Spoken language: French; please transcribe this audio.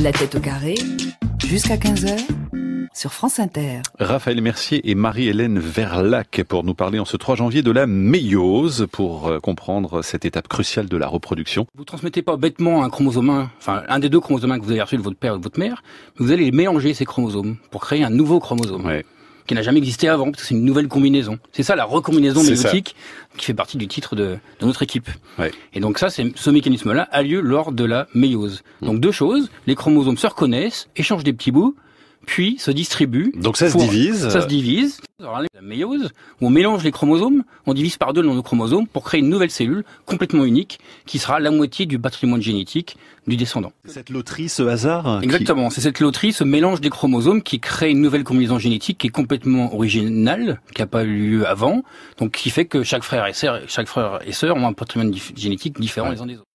La tête au carré, jusqu'à 15h sur France Inter. Raphaël Mercier et Marie-Hélène Verlac pour nous parler en ce 3 janvier de la méiose, pour euh, comprendre cette étape cruciale de la reproduction. Vous transmettez pas bêtement un chromosome, enfin un des deux chromosomes que vous avez reçu de votre père ou de votre mère, vous allez mélanger ces chromosomes pour créer un nouveau chromosome qui n'a jamais existé avant, parce que c'est une nouvelle combinaison. C'est ça la recombinaison mélodique qui fait partie du titre de, notre équipe. Et donc ça, c'est ce mécanisme-là a lieu lors de la méiose. Mm. Donc deux choses, les chromosomes se reconnaissent, échangent des petits bouts, puis se distribue. Donc ça se divise. Ça se divise. la on mélange les chromosomes, on divise par deux le nombre de chromosomes pour créer une nouvelle cellule complètement unique qui sera la moitié du patrimoine génétique du descendant. Cette loterie, ce hasard Exactement, c'est cette loterie, ce mélange des chromosomes qui crée une nouvelle combinaison génétique qui est complètement originale, qui n'a pas eu lieu avant, donc qui fait que chaque frère et sœur, chaque frère et sœur ont un patrimoine génétique différent les uns des autres.